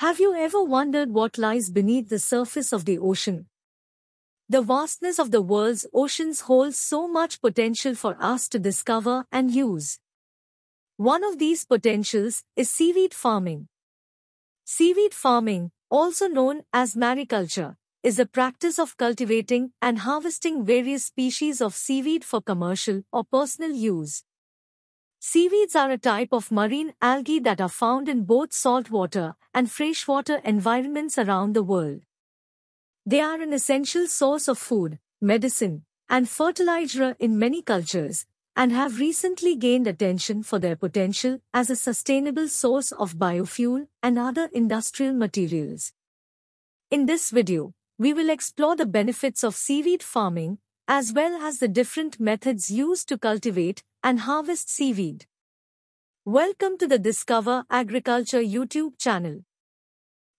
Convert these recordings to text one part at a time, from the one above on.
Have you ever wondered what lies beneath the surface of the ocean? The vastness of the world's oceans holds so much potential for us to discover and use. One of these potentials is seaweed farming. Seaweed farming, also known as mariculture, is a practice of cultivating and harvesting various species of seaweed for commercial or personal use. Seaweeds are a type of marine algae that are found in both saltwater and freshwater environments around the world. They are an essential source of food, medicine, and fertilizer in many cultures, and have recently gained attention for their potential as a sustainable source of biofuel and other industrial materials. In this video, we will explore the benefits of seaweed farming, as well as the different methods used to cultivate and harvest seaweed. Welcome to the Discover Agriculture YouTube channel.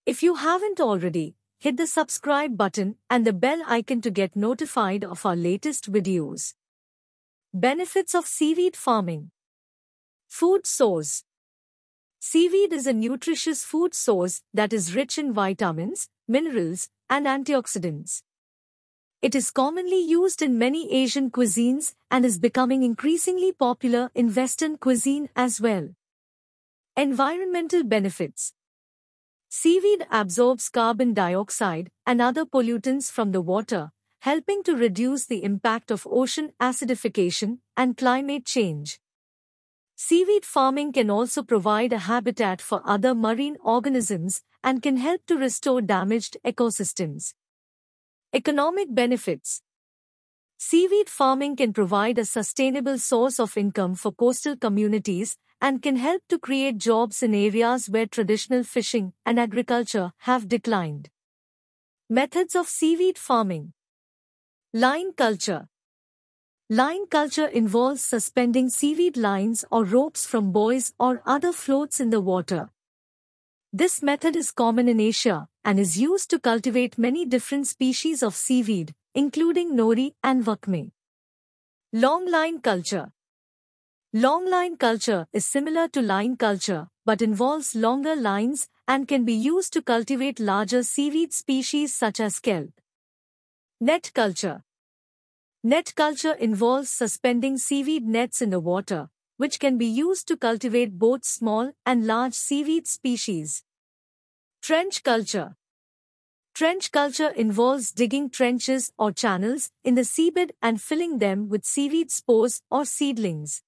If you haven't already, hit the subscribe button and the bell icon to get notified of our latest videos. Benefits of Seaweed Farming Food Source Seaweed is a nutritious food source that is rich in vitamins, minerals, and antioxidants. It is commonly used in many Asian cuisines and is becoming increasingly popular in Western cuisine as well. Environmental benefits Seaweed absorbs carbon dioxide and other pollutants from the water, helping to reduce the impact of ocean acidification and climate change. Seaweed farming can also provide a habitat for other marine organisms and can help to restore damaged ecosystems. Economic benefits Seaweed farming can provide a sustainable source of income for coastal communities and can help to create jobs in areas where traditional fishing and agriculture have declined. Methods of seaweed farming Line culture Line culture involves suspending seaweed lines or ropes from buoys or other floats in the water, this method is common in Asia and is used to cultivate many different species of seaweed, including nori and wakme. Longline culture Longline culture is similar to line culture but involves longer lines and can be used to cultivate larger seaweed species such as kelp. Net culture Net culture involves suspending seaweed nets in the water, which can be used to cultivate both small and large seaweed species. Trench culture. Trench culture involves digging trenches or channels in the seabed and filling them with seaweed spores or seedlings.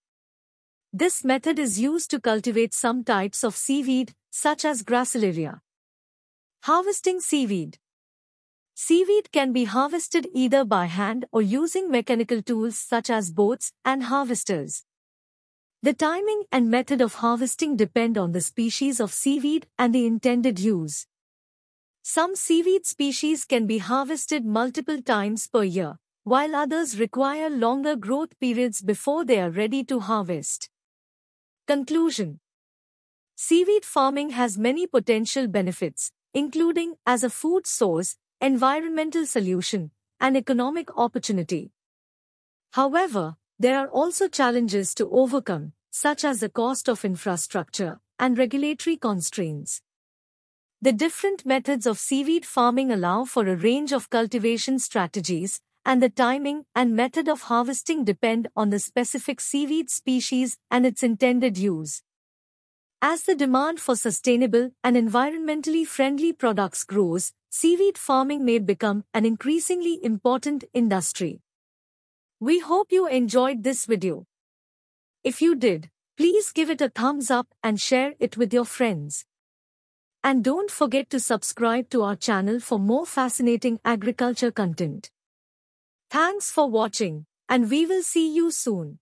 This method is used to cultivate some types of seaweed, such as Gracilaria. Harvesting seaweed. Seaweed can be harvested either by hand or using mechanical tools such as boats and harvesters. The timing and method of harvesting depend on the species of seaweed and the intended use. Some seaweed species can be harvested multiple times per year, while others require longer growth periods before they are ready to harvest. Conclusion Seaweed farming has many potential benefits, including as a food source, environmental solution, and economic opportunity. However, there are also challenges to overcome, such as the cost of infrastructure and regulatory constraints. The different methods of seaweed farming allow for a range of cultivation strategies, and the timing and method of harvesting depend on the specific seaweed species and its intended use. As the demand for sustainable and environmentally friendly products grows, seaweed farming may become an increasingly important industry. We hope you enjoyed this video. If you did, please give it a thumbs up and share it with your friends. And don't forget to subscribe to our channel for more fascinating agriculture content. Thanks for watching, and we will see you soon.